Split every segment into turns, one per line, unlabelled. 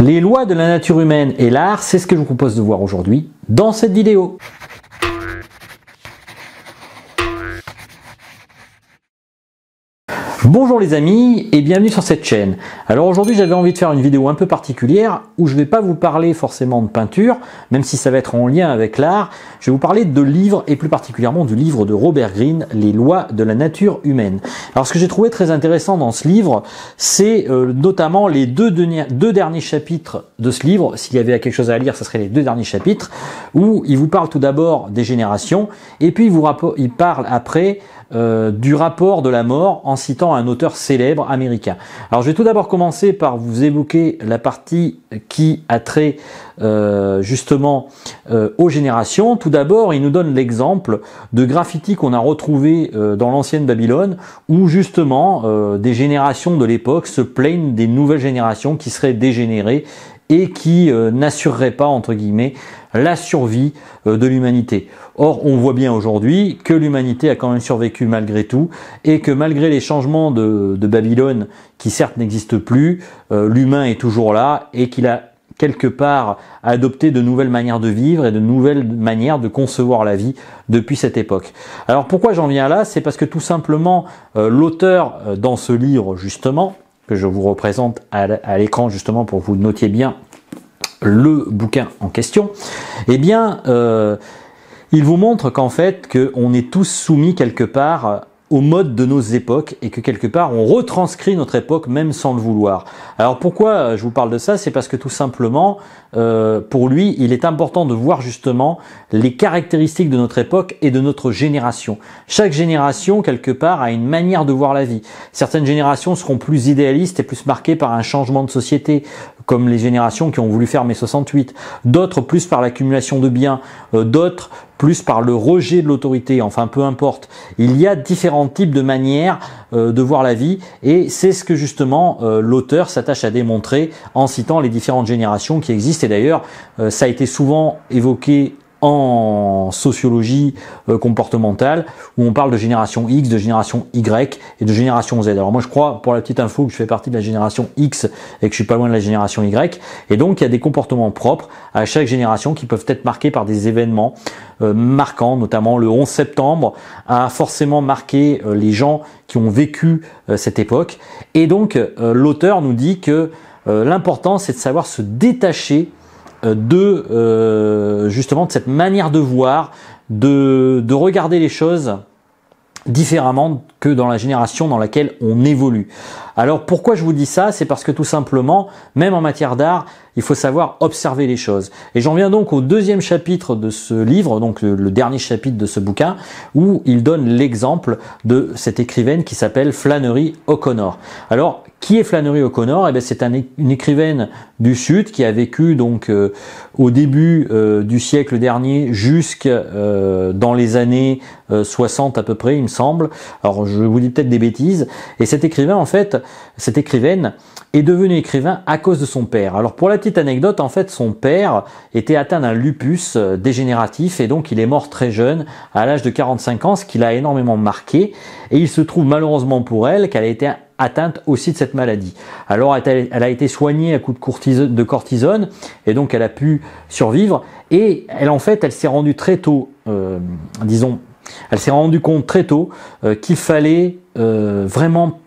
Les lois de la nature humaine et l'art, c'est ce que je vous propose de voir aujourd'hui dans cette vidéo. Bonjour les amis et bienvenue sur cette chaîne. Alors aujourd'hui j'avais envie de faire une vidéo un peu particulière où je ne vais pas vous parler forcément de peinture, même si ça va être en lien avec l'art. Je vais vous parler de livres et plus particulièrement du livre de Robert Greene, Les lois de la nature humaine. Alors ce que j'ai trouvé très intéressant dans ce livre, c'est euh, notamment les deux, derniers chapitres de ce livre. S'il y avait quelque chose à lire, ce serait les deux derniers chapitres où il vous parle tout d'abord des générations et puis il, vous il parle après euh, du rapport de la mort en citant un un auteur célèbre américain. Alors je vais tout d'abord commencer par vous évoquer la partie qui a trait euh, justement euh, aux générations. Tout d'abord, il nous donne l'exemple de graffiti qu'on a retrouvé euh, dans l'ancienne Babylone, où justement des générations de l'époque se plaignent des nouvelles générations qui seraient dégénérées et qui euh, n'assurerait pas, entre guillemets, la survie euh, de l'humanité. Or, on voit bien aujourd'hui que l'humanité a quand même survécu malgré tout, et que malgré les changements de, Babylone, qui certes n'existent plus, euh, l'humain est toujours là, et qu'il a quelque part adopté de nouvelles manières de vivre et de nouvelles manières de concevoir la vie depuis cette époque. Alors pourquoi j'en viens là C'est parce que tout simplement l'auteur dans ce livre justement, que je vous représente à l'écran justement pour que vous notiez bien le bouquin en question, eh bien, euh, il vous montre qu'en fait, on est tous soumis quelque part au mode de nos époques et que quelque part on retranscrit notre époque même sans le vouloir. Alors pourquoi je vous parle de ça C'est parce que tout simplement, euh, pour lui, il est important de voir justement les caractéristiques de notre époque et de notre génération. Chaque génération, quelque part, a une manière de voir la vie. Certaines générations seront plus idéalistes et plus marquées par un changement de société, comme les générations qui ont voulu faire mai 68, d'autres plus par l'accumulation de biens, euh, d'autres plus par le rejet de l'autorité, enfin peu importe. Il y a différents types de manières euh, de voir la vie et c'est ce que justement euh, l'auteur s'attache à démontrer en citant les différentes générations qui existent et d'ailleurs ça a été souvent évoqué en sociologie euh, comportementale où on parle de génération X, de génération Y et de génération Z. Alors moi je crois pour la petite info que je fais partie de la génération X et que je suis pas loin de la génération Y et donc il y a des comportements propres à chaque génération qui peuvent être marqués par des événements euh, marquants notamment le 11 septembre a forcément marqué euh, les gens qui ont vécu cette époque et donc l'auteur nous dit que l'important c'est de savoir se détacher euh, de euh, justement de cette manière de voir, de, de regarder les choses différemment que dans la génération dans laquelle on évolue. Alors pourquoi je vous dis ça C'est parce que tout simplement, même en matière d'art, il faut savoir observer les choses. Et j'en viens donc au deuxième chapitre de ce livre, donc le dernier chapitre de ce bouquin, où il donne l'exemple de cette écrivaine qui s'appelle Flannery O'Connor. Alors qui est Flannery O'Connor eh ben, C'est une écrivaine du Sud qui a vécu donc euh, au début euh, du siècle dernier jusqu'à euh, dans les années 60 à peu près, il me semble. Alors je vous dis peut-être des bêtises. Et cet écrivain, en fait, cette écrivaine est devenue écrivain à cause de son père. Alors pour la petite anecdote, en fait, son père était atteint d'un lupus dégénératif et donc il est mort très jeune, à l'âge de 45 ans, ce qui l'a énormément marqué. Et il se trouve malheureusement pour elle qu'elle a été atteinte aussi de cette maladie. Alors elle a été soignée à coup de cortisone et donc elle a pu survivre et elle en fait elle s'est rendue très tôt, euh, disons, elle s'est rendue compte très tôt euh, qu'il fallait euh, vraiment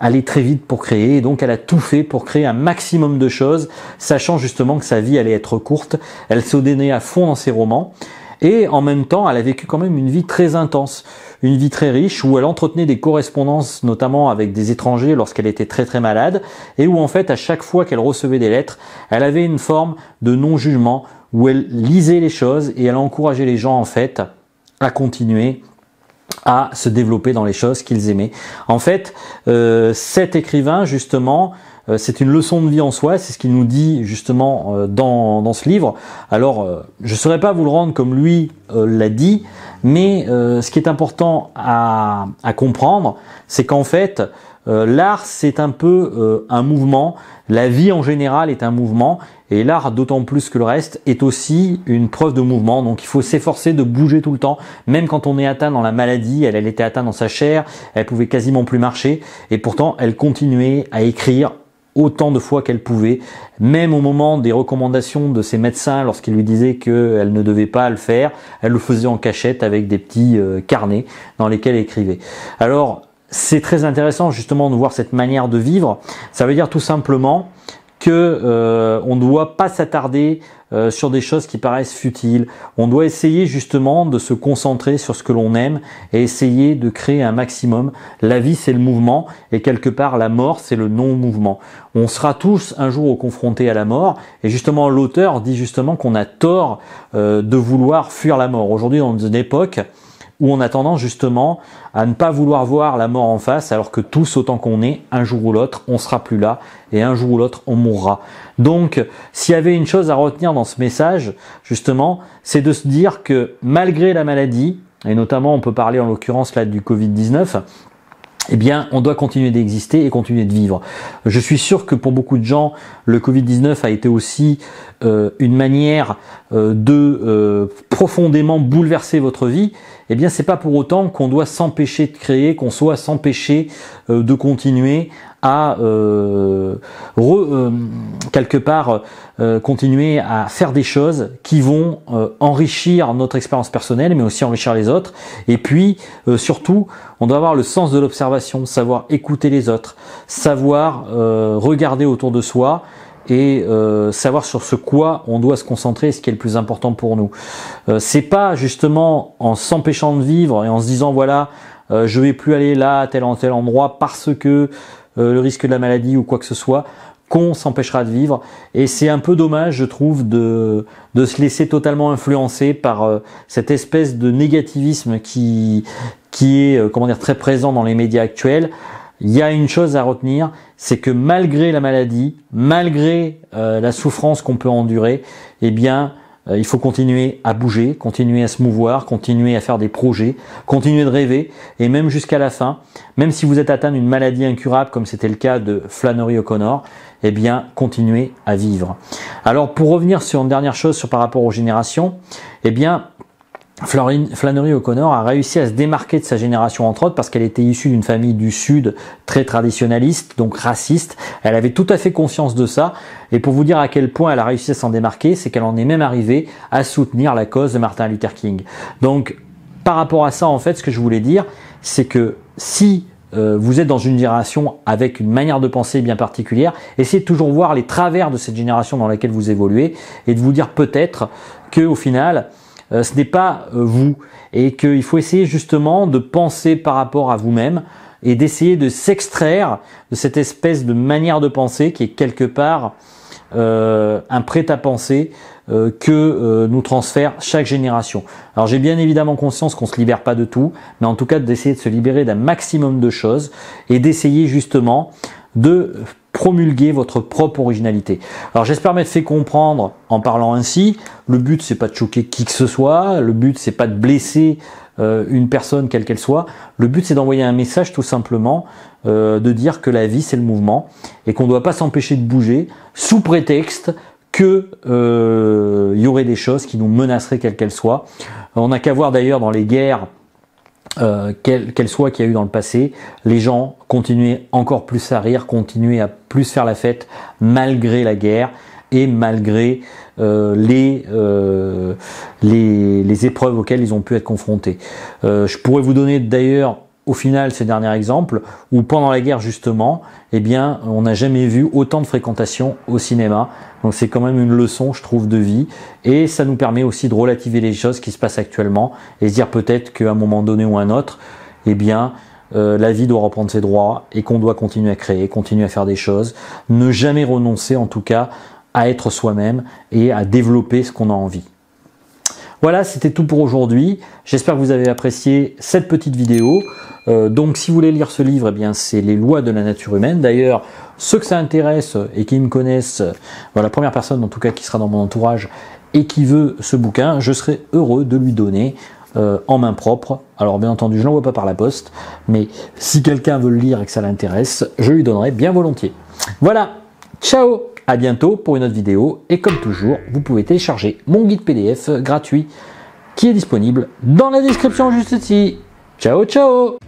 aller très vite pour créer et donc elle a tout fait pour créer un maximum de choses, sachant justement que sa vie allait être courte. Elle se donnait à fond dans ses romans. Et en même temps, elle a vécu quand même une vie très intense, une vie très riche, où elle entretenait des correspondances, notamment avec des étrangers lorsqu'elle était très très malade, et où en fait, à chaque fois qu'elle recevait des lettres, elle avait une forme de non-jugement, où elle lisait les choses et elle encourageait les gens en fait à continuer à se développer dans les choses qu'ils aimaient. En fait, euh, cet écrivain, justement, euh, c'est une leçon de vie en soi, c'est ce qu'il nous dit justement euh, dans, dans, ce livre. Alors, je ne saurais pas vous le rendre comme lui l'a dit, mais ce qui est important à, à comprendre, c'est qu'en fait, euh, l'art, c'est un peu euh, un mouvement, la vie en général est un mouvement, et l'art, d'autant plus que le reste, est aussi une preuve de mouvement. Donc il faut s'efforcer de bouger tout le temps, même quand on est atteint dans la maladie, elle, elle était atteinte dans sa chair, elle pouvait quasiment plus marcher, et pourtant elle continuait à écrire autant de fois qu'elle pouvait, même au moment des recommandations de ses médecins lorsqu'ils lui disaient qu'elle ne devait pas le faire, elle le faisait en cachette avec des petits euh, carnets dans lesquels elle écrivait. Alors c'est très intéressant justement de voir cette manière de vivre. Ça veut dire tout simplement que euh, on ne doit pas s'attarder euh, sur des choses qui paraissent futiles. On doit essayer justement de se concentrer sur ce que l'on aime et essayer de créer un maximum. La vie, c'est le mouvement et quelque part la mort, c'est le non-mouvement. On sera tous un jour confrontés à la mort et justement l'auteur dit justement qu'on a tort euh, de vouloir fuir la mort. Aujourd'hui, dans une époque où on a tendance justement à ne pas vouloir voir la mort en face, alors que tous, autant qu'on est, un jour ou l'autre, on sera plus là, et un jour ou l'autre, on mourra. Donc, s'il y avait une chose à retenir dans ce message, justement, c'est de se dire que malgré la maladie, et notamment on peut parler en l'occurrence là du Covid-19, eh bien, on doit continuer d'exister et continuer de vivre. Je suis sûr que pour beaucoup de gens, le Covid-19 a été aussi euh, une manière euh, de euh, profondément bouleverser votre vie. Eh bien, c'est pas pour autant qu'on doit s'empêcher de créer, qu'on soit s'empêcher de continuer à euh, euh, quelque part euh, continuer à faire des choses qui vont enrichir notre expérience personnelle, mais aussi enrichir les autres. Et puis, surtout, on doit avoir le sens de l'observation, savoir écouter les autres, savoir regarder autour de soi et savoir sur ce quoi on doit se concentrer, ce qui est le plus important pour nous. c'est pas justement en s'empêchant de vivre et en se disant voilà, je vais plus aller là, à tel en tel endroit parce que euh, le risque de la maladie ou quoi que ce soit, qu'on s'empêchera de vivre. Et c'est un peu dommage, je trouve, de, de se laisser totalement influencer par euh, cette espèce de négativisme qui, qui est euh, comment dire, très présent dans les médias actuels. Il y a une chose à retenir, c'est que malgré la maladie, malgré la souffrance qu'on peut endurer, eh bien, euh, il faut continuer à bouger, continuer à se mouvoir, continuer à faire des projets, continuer de rêver, et même jusqu'à la fin, même si vous êtes atteint d'une maladie incurable comme c'était le cas de Flannery O'Connor, eh bien, continuez à vivre. Alors, pour revenir sur une dernière chose sur, par rapport aux générations, eh bien, Flannery O'Connor a réussi à se démarquer de sa génération entre autres parce qu'elle était issue d'une famille du Sud très traditionnaliste, donc raciste. Elle avait tout à fait conscience de ça. Et pour vous dire à quel point elle a réussi à s'en démarquer, c'est qu'elle en est même arrivée à soutenir la cause de Martin Luther King. Donc par rapport à ça, en fait, ce que je voulais dire, c'est que si euh, vous êtes dans une génération avec une manière de penser bien particulière, essayez de toujours voir les travers de cette génération dans laquelle vous évoluez et de vous dire peut-être que au final, euh, ce n'est pas euh, vous et qu'il faut essayer justement de penser par rapport à vous-même et d'essayer de s'extraire de cette espèce de manière de penser qui est quelque part euh, un prêt-à-penser que nous transfère chaque génération. Alors j'ai bien évidemment conscience qu'on ne se libère pas de tout, mais en tout cas d'essayer de se libérer d'un maximum de choses et d'essayer justement de promulguer votre propre originalité. Alors j'espère m'être fait comprendre en parlant ainsi. Le but c'est pas de choquer qui que ce soit, le but c'est pas de blesser euh, une personne quelle qu'elle soit. Le but c'est d'envoyer un message tout simplement, euh, de dire que la vie c'est le mouvement et qu'on ne doit pas s'empêcher de bouger sous prétexte que euh, y aurait des choses qui nous menaceraient quelle qu'elle soit. On n'a qu'à voir d'ailleurs dans les guerres euh, qu'elle soit qu'il y a eu dans le passé, les gens continuaient encore plus à rire, continuaient à plus faire la fête malgré la guerre et malgré euh, euh, les, les, épreuves auxquelles ils ont pu être confrontés. je pourrais vous donner d'ailleurs au final, ces derniers exemples, où pendant la guerre justement, eh bien, on n'a jamais vu autant de fréquentation au cinéma. Donc c'est quand même une leçon, je trouve, de vie. Et ça nous permet aussi de relativiser les choses qui se passent actuellement et se dire peut-être qu'à un moment donné ou un autre, eh bien, euh, la vie doit reprendre ses droits et qu'on doit continuer à créer, continuer à faire des choses. Ne jamais renoncer, en tout cas, à être soi-même et à développer ce qu'on a envie. Voilà, c'était tout pour aujourd'hui. J'espère que vous avez apprécié cette petite vidéo. Euh, donc si vous voulez lire ce livre, eh bien c'est Les lois de la nature humaine. D'ailleurs, ceux que ça intéresse et qui me connaissent, euh, voilà, la première personne en tout cas qui sera dans mon entourage et qui veut ce bouquin, je serai heureux de lui donner euh, en main propre. Alors bien entendu, je l'envoie pas par la poste, mais si quelqu'un veut le lire et que ça l'intéresse, je lui donnerai bien volontiers. Voilà, ciao à bientôt pour une autre vidéo et comme toujours, vous pouvez télécharger mon guide PDF gratuit qui est disponible dans la description juste ici. Ciao ciao